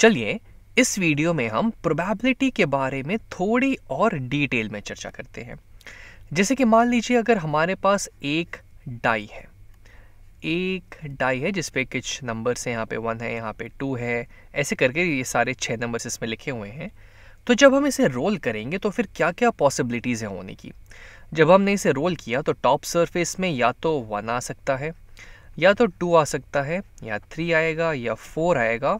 चलिए इस वीडियो में हम प्रोबेबिलिटी के बारे में थोड़ी और डिटेल में चर्चा करते हैं जैसे कि मान लीजिए अगर हमारे पास एक डाई है एक डाई है जिसपे कुछ नंबर्स हैं यहाँ पे वन है यहाँ पे टू है ऐसे करके ये सारे छः नंबर्स इसमें लिखे हुए हैं तो जब हम इसे रोल करेंगे तो फिर क्या क्या पॉसिबिलिटीज़ हैं होने की जब हमने इसे रोल किया तो टॉप सरफेस में या तो वन आ सकता है या तो टू आ सकता है या थ्री आएगा या फोर आएगा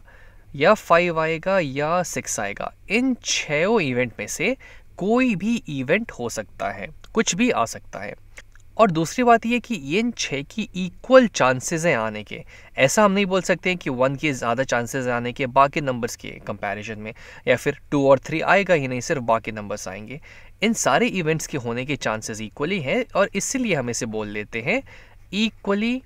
या फाइव आएगा या सिक्स आएगा इन छो इवेंट में से कोई भी इवेंट हो सकता है कुछ भी आ सकता है और दूसरी बात यह कि इन छः की इक्वल चांसेस हैं आने के ऐसा हम नहीं बोल सकते हैं कि वन के ज़्यादा चांसेस आने के बाकी नंबर्स के कंपैरिजन में या फिर टू और थ्री आएगा ही नहीं सिर्फ बाकी नंबर्स आएंगे इन सारे इवेंट्स के होने के चांसेस इक्वली हैं और इसीलिए हम इसे बोल लेते हैं equally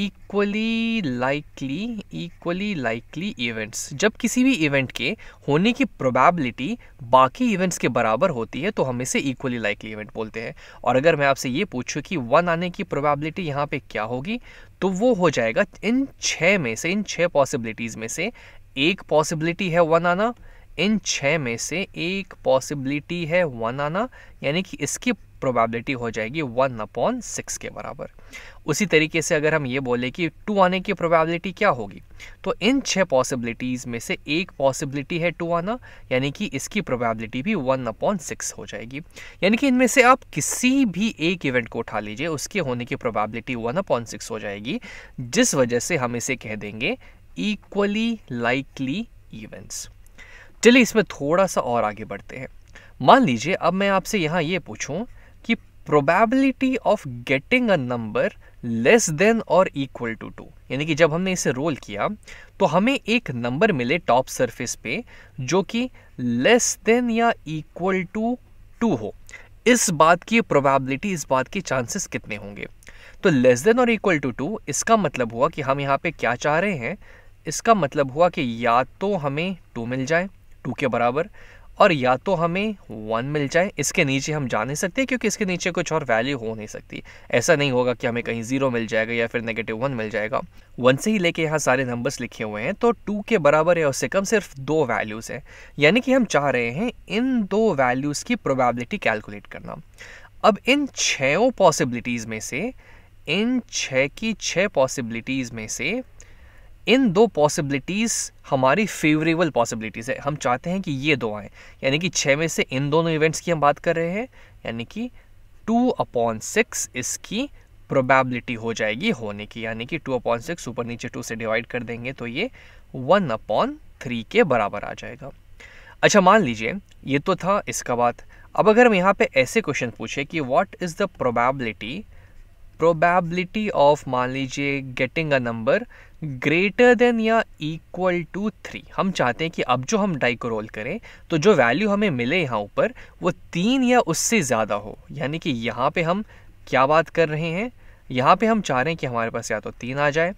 equally likely equally likely events जब किसी भी इवेंट के होने की प्रोबेबिलिटी बाकी इवेंट्स के बराबर होती है तो हम इसे इक्वली लाइकली इवेंट बोलते हैं और अगर मैं आपसे ये पूछूँ कि वन आने की प्रोबेबिलिटी यहाँ पे क्या होगी तो वो हो जाएगा इन छः में से इन छः पॉसिबिलिटीज़ में से एक पॉसिबिलिटी है वन आना इन छः में से एक पॉसिबिलिटी है वन आना यानी कि इसकी प्रोबेबिलिटी हो जाएगी वन अपॉन सिक्स के बराबर उसी तरीके से अगर हम ये बोले कि टू आने की प्रोबेबिलिटी क्या होगी तो इन छह पॉसिबिलिटीज़ में से एक पॉसिबिलिटी है टू आना यानी कि इसकी प्रोबेबिलिटी भी वन अपॉन सिक्स हो जाएगी यानी कि इनमें से आप किसी भी एक इवेंट को उठा लीजिए उसके होने की प्रोबेबिलिटी वन अपॉन सिक्स हो जाएगी जिस वजह से हम इसे कह देंगे इक्वली लाइकली इवेंट्स चलिए इसमें थोड़ा सा और आगे बढ़ते हैं मान लीजिए अब मैं आपसे यहाँ ये पूछूँ probability of getting a number less than और इक्वल टू टू यानी कि जब हमने इसे रोल किया तो हमें एक नंबर मिले टॉप सरफेस पे जो कि लेस देन या इक्वल टू टू हो इस बात की प्रोबेबिलिटी इस बात के चांसेस कितने होंगे तो लेस देन और इक्वल टू टू इसका मतलब हुआ कि हम यहाँ पे क्या चाह रहे हैं इसका मतलब हुआ कि या तो हमें टू मिल जाए टू के बराबर और या तो हमें वन मिल जाए इसके नीचे हम जा नहीं सकते क्योंकि इसके नीचे कुछ और वैल्यू हो नहीं सकती ऐसा नहीं होगा कि हमें कहीं जीरो मिल जाएगा या फिर नेगेटिव वन मिल जाएगा वन से ही लेके यहाँ सारे नंबर्स लिखे हुए हैं तो टू के बराबर या उससे कम सिर्फ दो वैल्यूज़ हैं यानी कि हम चाह रहे हैं इन दो वैल्यूज़ की प्रोबेबिलिटी कैलकुलेट करना अब इन छों पॉसिबिलिटीज़ में से इन छः की छः पॉसिबिलिटीज़ में से इन दो पॉसिबिलिटीज़ हमारी फेवरेबल पॉसिबिलिटीज़ है हम चाहते हैं कि ये दो आए यानी कि छः में से इन दोनों इवेंट्स की हम बात कर रहे हैं यानी कि टू अपॉन सिक्स इसकी प्रोबेबिलिटी हो जाएगी होने की यानी कि टू अपॉन सिक्स ऊपर नीचे टू से डिवाइड कर देंगे तो ये वन अपॉन थ्री के बराबर आ जाएगा अच्छा मान लीजिए ये तो था इसका बात अब अगर हम यहाँ पे ऐसे क्वेश्चन पूछे कि what is the probability probability of मान लीजिए getting a number greater than या इक्वल टू थ्री हम चाहते हैं कि अब जो हम डाई को रोल करें तो जो वैल्यू हमें मिले यहाँ ऊपर वो तीन या उससे ज़्यादा हो यानी कि यहाँ पे हम क्या बात कर रहे हैं यहाँ पे हम चाह रहे हैं कि हमारे पास या तो तीन आ जाए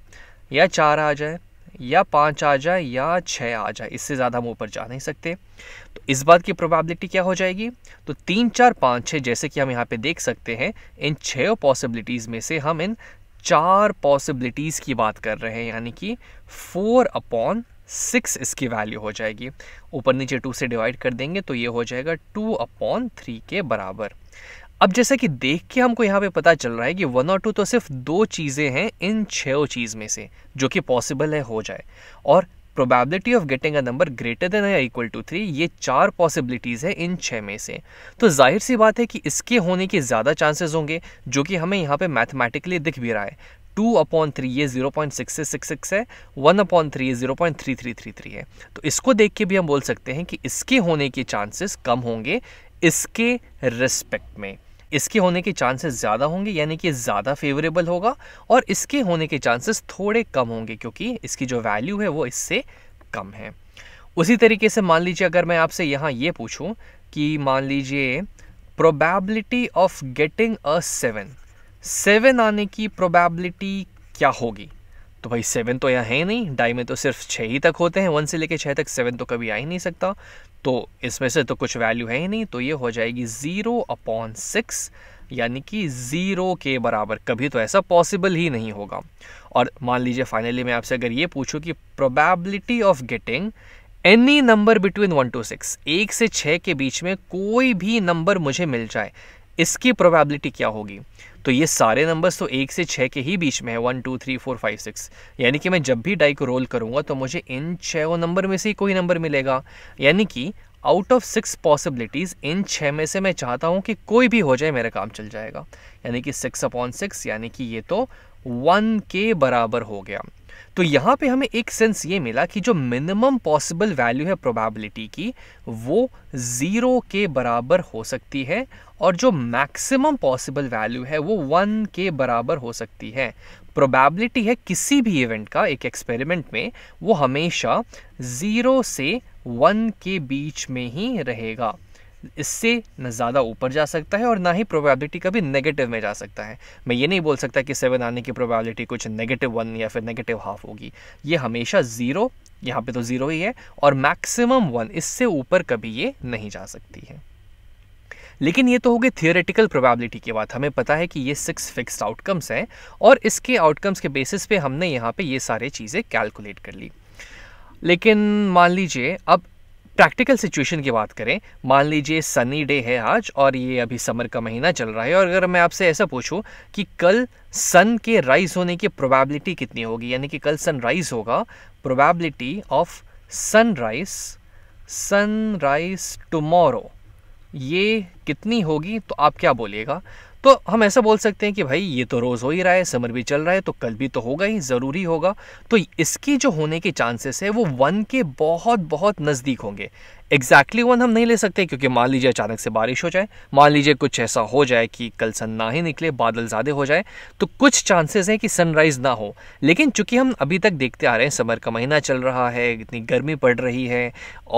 या चार आ जाए या पाँच आ जाए या छः आ जाए इससे ज़्यादा हम ऊपर जा नहीं सकते तो इस बात की प्रोबेबिलिटी क्या हो जाएगी तो तीन चार पाँच छः जैसे कि हम यहाँ पे देख सकते हैं इन छः पॉसिबिलिटीज़ में से हम इन चार पॉसिबिलिटीज़ की बात कर रहे हैं यानी कि फोर अपॉन सिक्स इसकी वैल्यू हो जाएगी ऊपर नीचे टू से डिवाइड कर देंगे तो ये हो जाएगा टू अपॉन थ्री के बराबर अब जैसा कि देख के हमको यहाँ पे पता चल रहा है कि वन और टू तो सिर्फ दो चीज़ें हैं इन छः चीज़ में से जो कि पॉसिबल है हो जाए और probability of getting a number greater than या इक्वल टू थ्री ये चार पॉसिबिलिटीज़ है इन छः में से तो जाहिर सी बात है कि इसके होने के ज़्यादा चांसेस होंगे जो कि हमें यहाँ पे मैथमेटिकली दिख भी रहा है टू अपॉन थ्री ये zero point six six six है वन अपॉन थ्री ये zero point three three three three है तो इसको देख के भी हम बोल सकते हैं कि इसके होने के चांसेस कम होंगे इसके रिस्पेक्ट में इसके होने के चांसेस ज़्यादा होंगे यानी कि ज़्यादा फेवरेबल होगा और इसके होने के चांसेस थोड़े कम होंगे क्योंकि इसकी जो वैल्यू है वो इससे कम है उसी तरीके से मान लीजिए अगर मैं आपसे यहाँ ये पूछूँ कि मान लीजिए probability of getting a seven seven आने की प्रोबेबिलिटी क्या होगी तो भाई सेवन तो यहाँ है नहीं डाई में तो सिर्फ छः ही तक होते हैं वन से लेके छः तक सेवन तो कभी आ ही नहीं सकता तो इसमें से तो कुछ वैल्यू है ही नहीं तो ये हो जाएगी ज़ीरो अपॉन सिक्स यानी कि ज़ीरो के बराबर कभी तो ऐसा पॉसिबल ही नहीं होगा और मान लीजिए फाइनली मैं आपसे अगर ये पूछूँ कि probability of getting any number between one two six एक से छः के बीच में कोई भी नंबर मुझे मिल जाए इसकी प्रोबेबिलिटी क्या होगी तो ये सारे नंबर्स तो एक से छः के ही बीच में है one two three four five six यानी कि मैं जब भी डाई को रोल करूँगा तो मुझे इन छः नंबर में से ही कोई नंबर मिलेगा यानी कि आउट ऑफ सिक्स पॉसिबिलिटीज़ इन छः में से मैं चाहता हूँ कि कोई भी हो जाए मेरा काम चल जाएगा यानी कि सिक्स अपॉन सिक्स यानी कि ये तो वन के बराबर हो गया तो यहाँ पे हमें एक सेंस ये मिला कि जो मिनिमम पॉसिबल वैल्यू है प्रोबेबिलिटी की वो ज़ीरो के बराबर हो सकती है और जो मैक्सिमम पॉसिबल वैल्यू है वो वन के बराबर हो सकती है प्रोबेबिलिटी है किसी भी इवेंट का एक एक्सपेरिमेंट में वो हमेशा ज़ीरो से वन के बीच में ही रहेगा इससे न ज़्यादा ऊपर जा सकता है और ना ही प्रोबेबिलिटी कभी नेगेटिव में जा सकता है मैं ये नहीं बोल सकता कि सेवन आने की प्रोबेबिलिटी कुछ नेगेटिव वन या फिर नेगेटिव हाफ होगी ये हमेशा ज़ीरो यहाँ पे तो ज़ीरो ही है और मैक्सिमम वन इससे ऊपर कभी ये नहीं जा सकती है लेकिन ये तो हो गई थियोरेटिकल प्रोबेबिलिटी की बात हमें पता है कि ये सिक्स फिक्स्ड आउटकम्स हैं और इसके आउटकम्स के बेसिस पे हमने यहाँ पे ये सारे चीज़ें कैलकुलेट कर ली लेकिन मान लीजिए अब प्रैक्टिकल सिचुएशन की बात करें मान लीजिए सनी डे है आज और ये अभी समर का महीना चल रहा है और अगर मैं आपसे ऐसा पूछूं कि कल सन के राइज होने की प्रोबेबिलिटी कितनी होगी यानी कि कल सन राइज होगा probability of sunrise sunrise tomorrow ये कितनी होगी तो आप क्या बोलिएगा तो हम ऐसा बोल सकते हैं कि भाई ये तो रोज़ हो ही रहा है समर भी चल रहा है तो कल भी तो होगा ही ज़रूरी होगा तो इसकी जो होने के चांसेस है वो वन के बहुत बहुत नज़दीक होंगे एग्जैक्टली exactly वन हम नहीं ले सकते क्योंकि मान लीजिए अचानक से बारिश हो जाए मान लीजिए कुछ ऐसा हो जाए कि कल सन ना ही निकले बादल ज़्यादा हो जाए तो कुछ चांसेस हैं कि सनराइज़ ना हो लेकिन चूंकि हम अभी तक देखते आ रहे हैं समर का महीना चल रहा है इतनी गर्मी पड़ रही है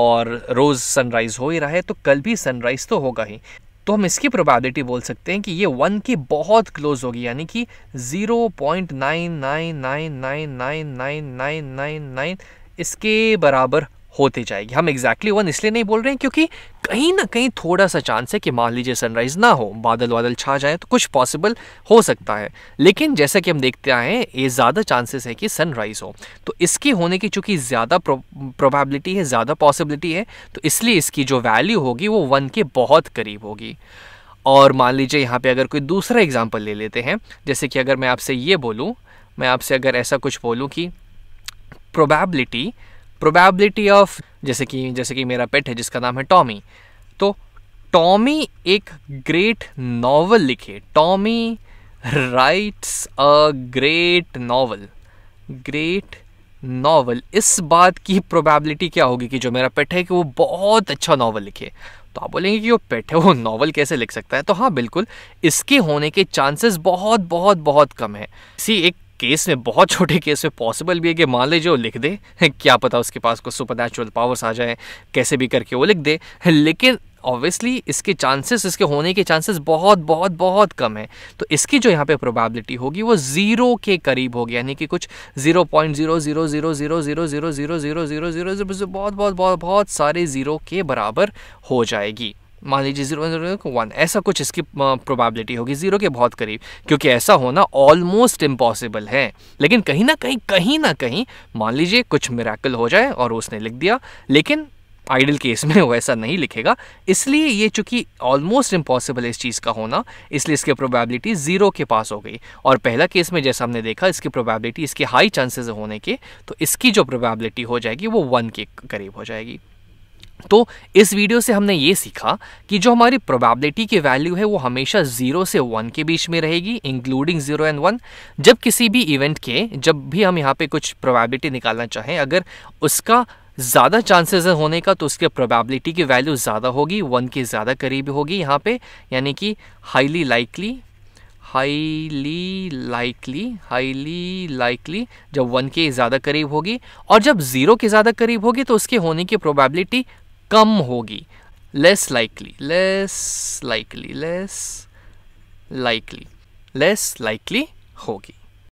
और रोज़ सनराइज़ हो ही रहा है तो कल भी सनराइज़ तो होगा ही तो हम इसकी प्रोबेबिलिटी बोल सकते हैं कि ये वन के बहुत क्लोज होगी यानी कि zero point nine nine nine nine nine nine nine nine nine इसके बराबर होती जाएगी हम एग्जैक्टली वन इसलिए नहीं बोल रहे हैं क्योंकि कहीं ना कहीं थोड़ा सा चांस है कि मान लीजिए सनराइज़ ना हो बादल वादल छा जाए तो कुछ पॉसिबल हो सकता है लेकिन जैसा कि हम देखते आए हैं ये ज़्यादा चांसेस है कि सनराइज़ हो तो इसके होने की चूँकि ज़्यादा प्रोबेबिलिटी है ज़्यादा पॉसिबिलिटी है तो इसलिए इसकी जो वैल्यू होगी वो वन के बहुत करीब होगी और मान लीजिए यहाँ पे अगर कोई दूसरा एग्जाम्पल ले लेते हैं जैसे कि अगर मैं आपसे ये बोलूँ मैं आपसे अगर ऐसा कुछ बोलूँ कि प्रोबेबिलिटी प्रोबेबिलिटी ऑफ जैसे कि जैसे कि मेरा पेट है जिसका नाम है टॉमी तो टॉमी एक ग्रेट नावल लिखे Tommy writes a great novel great novel इस बात की प्रोबेबिलिटी क्या होगी कि जो मेरा पेट है कि वो बहुत अच्छा नावल लिखे तो आप बोलेंगे कि वो पेट है वो नावल कैसे लिख सकता है तो हाँ बिल्कुल इसके होने के चांसेस बहुत बहुत बहुत कम है इसी एक केस में बहुत छोटे केस में पॉसिबल भी है कि मान लीजिए वो लिख दे क्या पता उसके पास कुछ सुपर नेचुरल पावर्स आ जाए कैसे भी करके वो लिख दे लेकिन ऑब्वियसली इसके चांसेस इसके होने के चांसेस बहुत बहुत बहुत कम है तो इसकी जो यहाँ पे प्रोबेबिलिटी होगी वो ज़ीरो के करीब होगी यानी कि कुछ zero point zero zero zero zero zero zero zero zero zero zero बहुत बहुत बहुत बहुत सारे ज़ीरो के बराबर हो जाएगी मान लीजिए जीरो जीरो वन ऐसा कुछ इसकी प्रोबेबिलिटी होगी जीरो के बहुत करीब क्योंकि ऐसा होना ऑलमोस्ट इम्पॉसिबल है लेकिन कहीं ना कहीं कहीं ना कहीं मान लीजिए कुछ मेराकल हो जाए और उसने लिख दिया लेकिन आइडल केस में वो ऐसा नहीं लिखेगा इसलिए ये चूंकि ऑलमोस्ट इम्पॉसिबल है इस चीज़ का होना इसलिए इसकी प्रोबेबिलिटी ज़ीरो के पास हो गई और पहला केस में जैसा हमने देखा इसकी प्रोबेबिलिटी इसके हाई चांसेस होने के तो इसकी जो प्रोबेबिलिटी हो जाएगी वो वन के करीब हो जाएगी तो इस वीडियो से हमने ये सीखा कि जो हमारी प्रोबेबिलिटी की वैल्यू है वो हमेशा जीरो से वन के बीच में रहेगी इंक्लूडिंग जीरो एंड वन जब किसी भी इवेंट के जब भी हम यहाँ पे कुछ प्रोबेबिलिटी निकालना चाहें अगर उसका ज़्यादा चांसेस है होने का तो उसके प्रोबेबिलिटी की वैल्यू ज़्यादा होगी वन के ज़्यादा करीब होगी यहाँ पे यानी कि highly likely highly likely highly likely जब वन के ज़्यादा करीब होगी और जब ज़ीरो के ज़्यादा करीब होगी तो उसके होने की प्रोबेबिलिटी कम होगी less likely less likely less likely less likely होगी